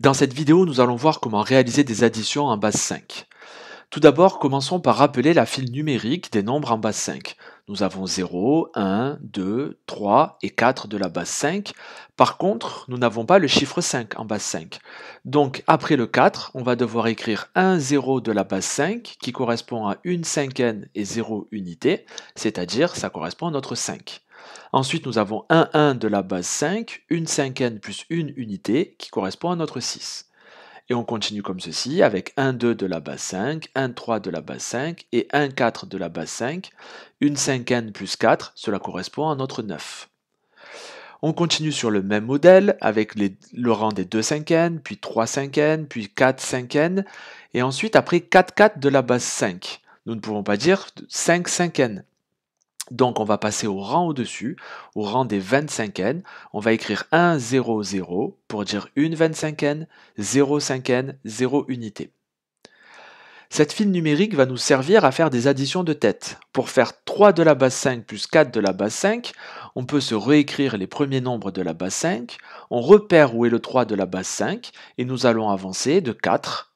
Dans cette vidéo, nous allons voir comment réaliser des additions en base 5. Tout d'abord, commençons par rappeler la file numérique des nombres en base 5. Nous avons 0, 1, 2, 3 et 4 de la base 5. Par contre, nous n'avons pas le chiffre 5 en base 5. Donc, après le 4, on va devoir écrire 1, 0 de la base 5, qui correspond à une cinquaine et 0 unité, c'est-à-dire ça correspond à notre 5. Ensuite, nous avons 1,1 1 de la base 5, une cinquaine plus une unité qui correspond à notre 6. Et on continue comme ceci avec 1, 2 de la base 5, 1, 3 de la base 5 et 1,4 de la base 5, une cinquaine plus 4, cela correspond à notre 9. On continue sur le même modèle avec le rang des 2 n puis 3 n puis 4 cinquaines, et ensuite après 4,4 de la base 5. Nous ne pouvons pas dire 5 cinquaines. Donc on va passer au rang au-dessus, au rang des 25 n, On va écrire 1, 0, 0 pour dire une 25 n, 0 5 n, 0 unité. Cette file numérique va nous servir à faire des additions de tête. Pour faire 3 de la base 5 plus 4 de la base 5, on peut se réécrire les premiers nombres de la base 5, on repère où est le 3 de la base 5, et nous allons avancer de 4,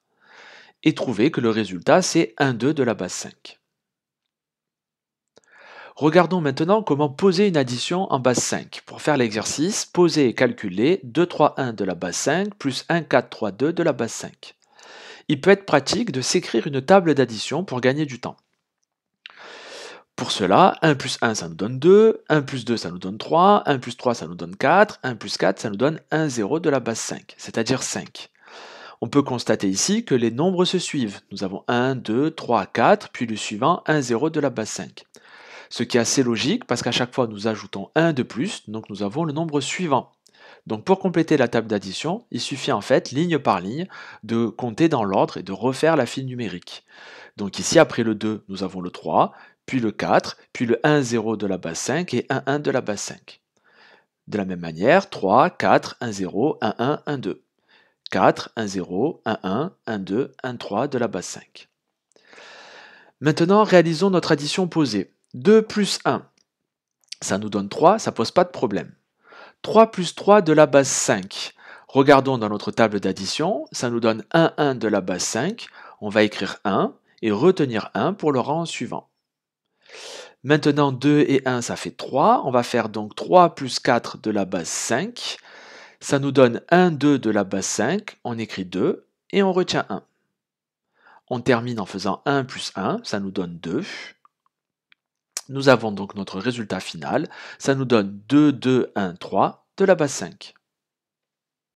et trouver que le résultat c'est 1, 2 de la base 5. Regardons maintenant comment poser une addition en base 5. Pour faire l'exercice, posez et calculer 2, 3, 1 de la base 5 plus 1, 4, 3, 2 de la base 5. Il peut être pratique de s'écrire une table d'addition pour gagner du temps. Pour cela, 1 plus 1 ça nous donne 2, 1 plus 2 ça nous donne 3, 1 plus 3 ça nous donne 4, 1 plus 4 ça nous donne 1, 0 de la base 5, c'est-à-dire 5. On peut constater ici que les nombres se suivent. Nous avons 1, 2, 3, 4, puis le suivant 1, 0 de la base 5. Ce qui est assez logique parce qu'à chaque fois nous ajoutons 1 de plus, donc nous avons le nombre suivant. Donc pour compléter la table d'addition, il suffit en fait, ligne par ligne, de compter dans l'ordre et de refaire la file numérique. Donc ici, après le 2, nous avons le 3, puis le 4, puis le 1, 0 de la base 5 et 1, 1 de la base 5. De la même manière, 3, 4, 1, 0, 1, 1, 1, 2. 4, 1, 0, 1, 1, 1, 2, 1, 3 de la base 5. Maintenant, réalisons notre addition posée. 2 plus 1, ça nous donne 3, ça pose pas de problème. 3 plus 3 de la base 5. Regardons dans notre table d'addition, ça nous donne 1, 1 de la base 5. On va écrire 1 et retenir 1 pour le rang suivant. Maintenant 2 et 1 ça fait 3, on va faire donc 3 plus 4 de la base 5. Ça nous donne 1, 2 de la base 5, on écrit 2 et on retient 1. On termine en faisant 1 plus 1, ça nous donne 2. Nous avons donc notre résultat final, ça nous donne 2, 2, 1, 3 de la base 5.